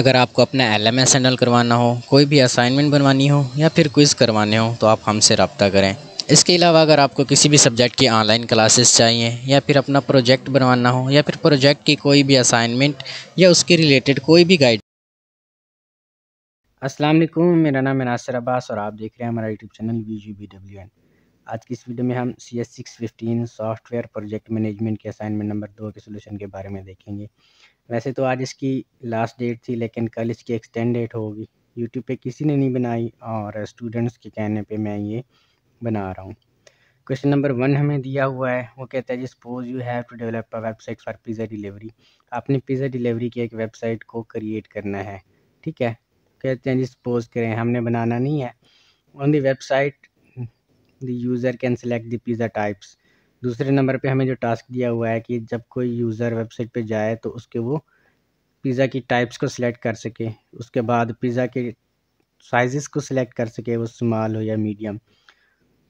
अगर आपको अपना एल एम एस हैंडल करवाना हो कोई भी असाइनमेंट बनवानी हो या फिर क्विज़ करवाने हो तो आप हमसे रबता करें इसके अलावा अगर आपको किसी भी सब्जेक्ट की ऑनलाइन क्लासेस चाहिए या फिर अपना प्रोजेक्ट बनवाना हो या फिर प्रोजेक्ट की कोई भी असाइनमेंट या उसके रिलेटेड कोई भी गाइड अस्सलाम वालेकुम मेरा नाम है नासिर अब्बास और आप देख रहे हैं हमारा YouTube channel V G B W N आज की इस वीडियो में हम C S six fifteen software project management के असाइनमेंट नंबर दो के सोल्यूशन के बारे में देखेंगे वैसे तो आज इसकी लास्ट डेट थी लेकिन कल इसकी एक्सटेंड डेट होगी यूट्यूब पे किसी ने नहीं बनाई और स्टूडेंट्स के कहने पे मैं ये बना रहा हूँ क्वेश्चन नंबर वन हमें दिया हुआ है वो कहता है जी suppose you have to develop a website for pizza delivery आपने पिज़्ज़ा डिलीवरी की एक वेबसाइट को क्रिएट करना है ठीक है कहते हैं जी सपोज करें हमने बनाना नहीं है on the website the user can select the pizza types दूसरे नंबर पे हमें जो टास्क दिया हुआ है कि जब कोई यूज़र वेबसाइट पे जाए तो उसके वो पिज़्ज़ा की टाइप्स को सिलेक्ट कर सके उसके बाद पिज़्ज़ा के साइज़ को सिलेक्ट कर सके वो स्मॉल हो या मीडियम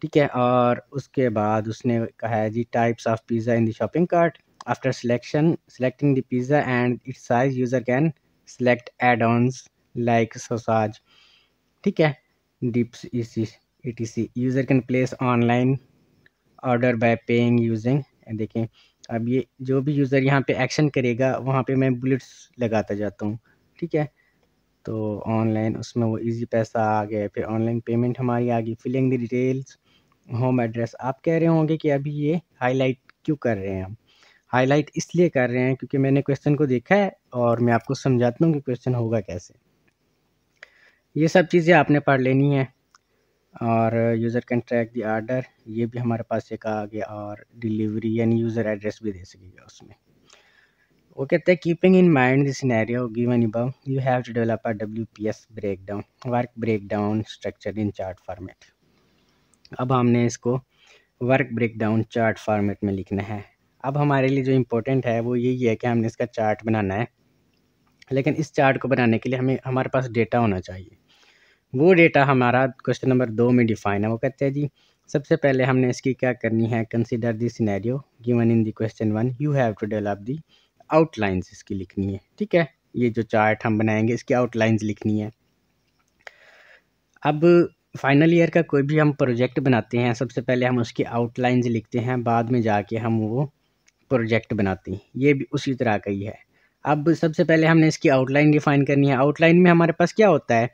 ठीक है और उसके बाद उसने कहा है जी types of pizza in the shopping cart after selection selecting the pizza and its size user can select add ons like sausages ठीक है dips it C E T C user can place online order by paying using देखें अब ये जो भी user यहाँ पे action करेगा वहाँ पे मैं बुलेट्स लगाता जाता हूँ ठीक है तो ऑनलाइन उसमें वो इजी पैसा आ गया फिर ऑनलाइन पेमेंट हमारी आ गई filling the details home address आप कह रहे होंगे कि अभी ये हाईलाइट क्यों कर रहे हैं हम हाईलाइट इसलिए कर रहे हैं क्योंकि मैंने क्वेश्चन को देखा है और मैं आपको समझाता हूँ कि क्वेश्चन होगा कैसे ये सब चीज़ें आपने पढ़ लेनी है और user can track the order ये भी हमारे पास एक आ गया और डिलीवरी यानी यूज़र एड्रेस भी दे सकेगा उसमें वो कहते हैं keeping in mind this scenario given above you have to develop a W P S break down work break down structure in chart format अब हमने इसको work break down chart format में लिखना है अब हमारे लिए जो इम्पोर्टेंट है वो यही है कि हमने इसका चार्ट बनाना है लेकिन इस चार्ट को बनाने के लिए हमें हमारे पास डेटा होना चाहिए वो डेटा हमारा क्वेश्चन नंबर दो में डिफाइन है वो कहते हैं जी सबसे पहले हमने इसकी क्या करनी है consider the scenario given in the question one you have to develop the outlines इसकी लिखनी है ठीक है ये जो चार्ट हम बनाएंगे इसकी आउटलाइंस लिखनी है अब फाइनल ईयर का कोई भी हम प्रोजेक्ट बनाते हैं सबसे पहले हम उसकी आउटलाइंस लिखते हैं बाद में जाके हम वो प्रोजेक्ट बनाते हैं ये भी उसी तरह का ही है अब सबसे पहले हमने इसकी आउटलाइन डिफाइन करनी है आउटलाइन में हमारे पास क्या होता है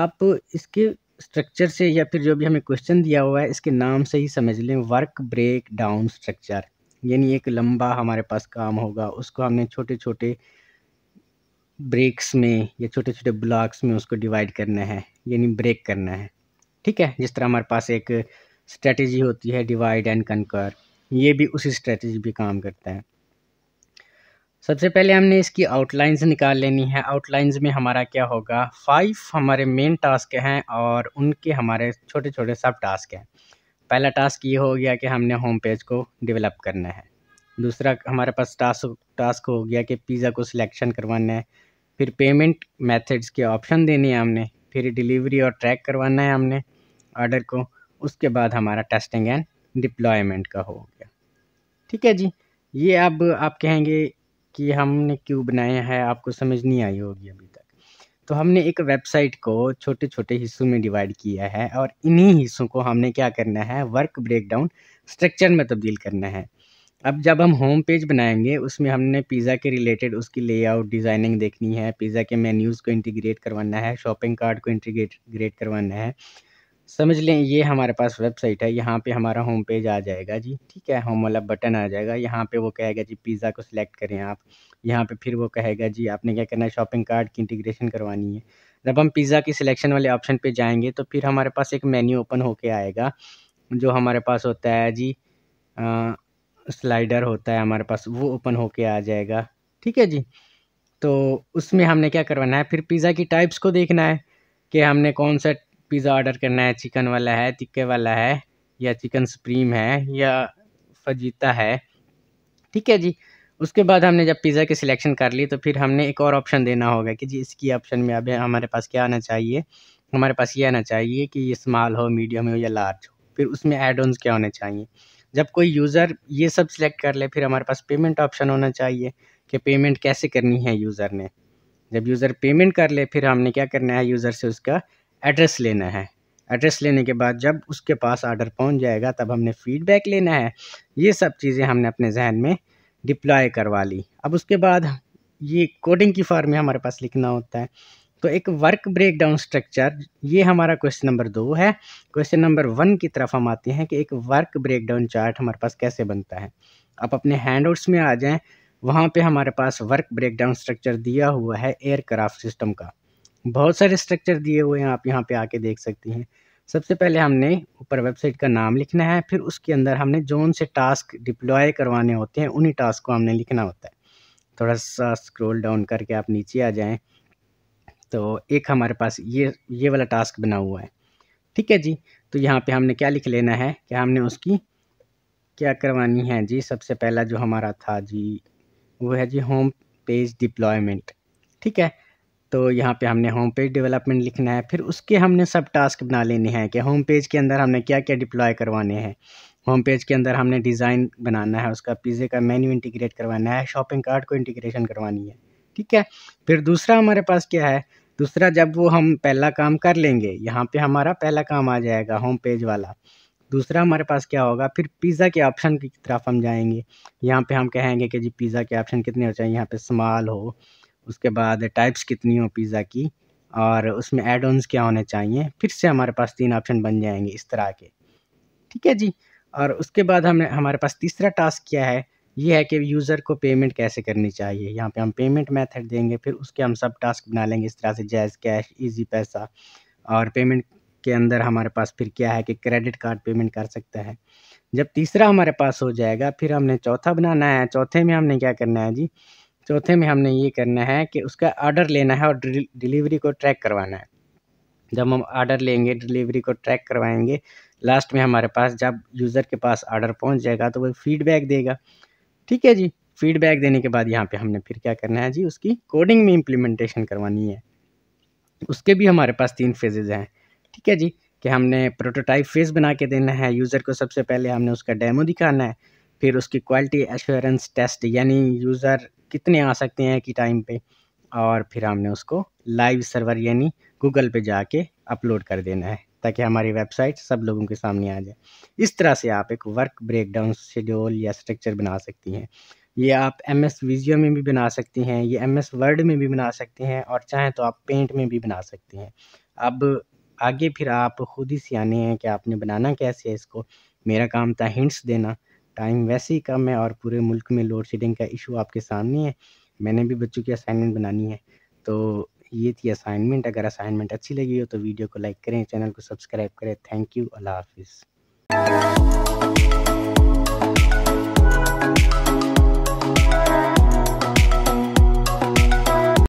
आप इसके स्ट्रक्चर से या फिर जो भी हमें क्वेश्चन दिया हुआ है इसके नाम से ही समझ लें वर्क ब्रेक डाउन स्ट्रक्चर यानी एक लंबा हमारे पास काम होगा उसको हमने छोटे छोटे ब्रेक्स में या छोटे छोटे ब्लॉक्स में उसको डिवाइड करना है यानी ब्रेक करना है ठीक है जिस तरह हमारे पास एक स्ट्रेटजी होती है डिवाइड एंड कनकर ये भी उसी स्ट्रेटजी पर काम करता है सबसे पहले हमने इसकी आउटलाइंस निकाल लेनी है आउटलाइंस में हमारा क्या होगा फाइव हमारे मेन टास्क हैं और उनके हमारे छोटे छोटे सब टास्क हैं पहला टास्क ये हो गया कि हमने होम पेज को डेवलप करना है दूसरा हमारे पास टास्क टास्क हो गया कि पिज़्ज़ा को सिलेक्शन करवाना है फिर पेमेंट मेथड्स के ऑप्शन देने हैं हमने फिर डिलीवरी और ट्रैक करवाना है हमने ऑर्डर को उसके बाद हमारा टेस्टिंग एंड डिप्लॉयमेंट का हो गया ठीक है जी ये अब आप कहेंगे कि हमने क्यों बनाया है आपको समझ नहीं आई होगी अभी तक तो हमने एक वेबसाइट को छोटे छोटे हिस्सों में डिवाइड किया है और इन्हीं हिस्सों को हमने क्या करना है वर्क ब्रेकडाउन स्ट्रक्चर में तब्दील करना है अब जब हम होम पेज बनाएंगे उसमें हमने पिज़्ज़ा के रिलेटेड उसकी लेआउट डिज़ाइनिंग देखनी है पिज़्ज़ा के मेन्यूज़ को इंटीग्रेट करवाना है शॉपिंग कार्ट को इंटीग्रेट करवाना है समझ लें ये हमारे पास वेबसाइट है यहाँ पे हमारा होम पेज आ जाएगा जी ठीक है होम वाला बटन आ जाएगा यहाँ पे वो कहेगा जी पिज़्ज़ा को सिलेक्ट करें आप यहाँ पे फिर वो कहेगा जी आपने क्या करना है शॉपिंग कार्ट की इंटीग्रेशन करवानी है जब हम पिज़्ज़ा की सिलेक्शन वाले ऑप्शन पे जाएंगे तो फिर हमारे पास एक मेन्यू ओपन होके आएगा जो हमारे पास होता है जी आ, स्लाइडर होता है हमारे पास वो ओपन होके आ जाएगा ठीक है जी तो उसमें हमने क्या करवाना है फिर पिज़्ज़ा की टाइप्स को देखना है कि हमने कौन सा पिज़्ज़ा ऑर्डर करना है चिकन वाला है टिक्के वाला है या चिकन सुप्रीम है या फजीता है ठीक है जी उसके बाद हमने जब पिज़्ज़ा की सिलेक्शन कर ली तो फिर हमने एक और ऑप्शन देना होगा कि जी इसकी ऑप्शन में अब हमारे पास क्या आना चाहिए हमारे पास ये आना चाहिए कि ये स्मॉल हो मीडियम हो या लार्ज हो फिर उसमें एड ऑन क्या होने चाहिए जब कोई यूज़र ये सब सिलेक्ट कर ले फिर हमारे पास पेमेंट ऑप्शन होना चाहिए कि पेमेंट कैसे करनी है यूज़र ने जब यूज़र पेमेंट कर ले फिर हमने क्या करना है यूज़र से उसका एड्रेस लेना है एड्रेस लेने के बाद जब उसके पास आर्डर पहुंच जाएगा तब हमने फ़ीडबैक लेना है ये सब चीज़ें हमने अपने जहन में डिप्लॉय करवा ली अब उसके बाद ये कोडिंग की फॉर्म में हमारे पास लिखना होता है तो एक वर्क ब्रेक डाउन स्ट्रक्चर ये हमारा क्वेश्चन नंबर दो है क्वेश्चन नंबर वन की तरफ हम आते हैं कि एक वर्क ब्रेक डाउन चार्ट हमारे पास कैसे बनता है आप अपने हैंड आउट्स में आ जाएं वहाँ पे हमारे पास वर्क ब्रेक डाउन स्ट्रक्चर दिया हुआ है एयरक्राफ्ट सिस्टम का बहुत सारे स्ट्रक्चर दिए हुए हैं आप यहाँ पे आके देख सकती हैं सबसे पहले हमने ऊपर वेबसाइट का नाम लिखना है फिर उसके अंदर हमने जोन से टास्क डिप्लॉय करवाने होते हैं उन्हीं टास्क को हमने लिखना होता है थोड़ा सा स्क्रोल डाउन करके आप नीचे आ जाएँ तो एक हमारे पास ये ये वाला टास्क बना हुआ है ठीक है जी तो यहाँ पर हमने क्या लिख लेना है कि हमने उसकी क्या करवानी है जी सबसे पहला जो हमारा था जी वो है जी होम पेज डिप्लॉयमेंट ठीक है तो यहाँ पे हमने होम पेज डेवलपमेंट लिखना है फिर उसके हमने सब टास्क बना लेने हैं कि होम पेज के अंदर हमने क्या क्या डिप्लॉय करवाने हैं होम पेज के अंदर हमने डिज़ाइन बनाना है उसका पिज़्ज़े का मेन्यू इंटीग्रेट करवाना है शॉपिंग कार्ट को इंटीग्रेशन करवानी है ठीक है फिर दूसरा हमारे पास क्या है दूसरा जब वो हम पहला काम कर लेंगे यहाँ पे हमारा पहला काम आ जाएगा होम पेज वाला दूसरा हमारे पास क्या होगा फिर पिज़्ज़ा के ऑप्शन की तरफ हम जाएंगे यहाँ पे हम कहेंगे कि जी पिज़्ज़ा के ऑप्शन कितने हो चाहिए यहाँ पे स्मॉल हो उसके बाद टाइप्स कितनी हो पिज़्ज़ा की और उसमें एड ऑनस क्या होने चाहिए फिर से हमारे पास तीन ऑप्शन बन जाएंगे इस तरह के ठीक है जी और उसके बाद हमने हमारे पास तीसरा टास्क क्या है ये है कि यूज़र को पेमेंट कैसे करनी चाहिए यहाँ पे हम पेमेंट मेथड देंगे फिर उसके हम सब टास्क बना लेंगे इस तरह से जैज़ कैश इजी पैसा और पेमेंट के अंदर हमारे पास फिर क्या है कि क्रेडिट कार्ड पेमेंट कर सकता है जब तीसरा हमारे पास हो जाएगा फिर हमने चौथा बनाना है चौथे में हमने क्या करना है जी चौथे में हमने ये करना है कि उसका आर्डर लेना है और डिलीवरी को ट्रैक करवाना है जब हम आर्डर लेंगे डिलीवरी को ट्रैक करवाएंगे लास्ट में हमारे पास जब यूज़र के पास आर्डर पहुंच जाएगा तो वो फीडबैक देगा ठीक है जी फीडबैक देने के बाद यहाँ पे हमने फिर क्या करना है जी उसकी कोडिंग में इम्प्लीमेंटेशन करवानी है उसके भी हमारे पास तीन फेजेज़ हैं ठीक है जी कि हमने प्रोटोटाइप फेज़ बना के देना है यूज़र को सबसे पहले हमने उसका डेमो दिखाना है फिर उसकी क्वालिटी एश्योरेंस टेस्ट यानी यूज़र कितने आ सकते हैं कि टाइम पे और फिर हमने उसको लाइव सर्वर यानी गूगल पे जाके अपलोड कर देना है ताकि हमारी वेबसाइट सब लोगों के सामने आ जाए इस तरह से आप एक वर्क ब्रेकडाउन शेड्यूल या स्ट्रक्चर बना सकती हैं ये आप एम एस वीजियो में भी बना सकती हैं ये एम एस वर्ड में भी बना सकती हैं और चाहें तो आप पेंट में भी बना सकती हैं अब आगे फिर आप खुद ही सियाने हैं कि आपने बनाना कैसे है इसको मेरा काम था हिंट्स देना टाइम वैसे ही कम है और पूरे मुल्क में लोड शेडिंग का इशू आपके सामने है मैंने भी बच्चों की असाइनमेंट बनानी है तो ये थी असाइनमेंट अगर असाइनमेंट अच्छी लगी हो तो वीडियो को लाइक करें चैनल को सब्सक्राइब करें थैंक यू अल्लाह हाफिज़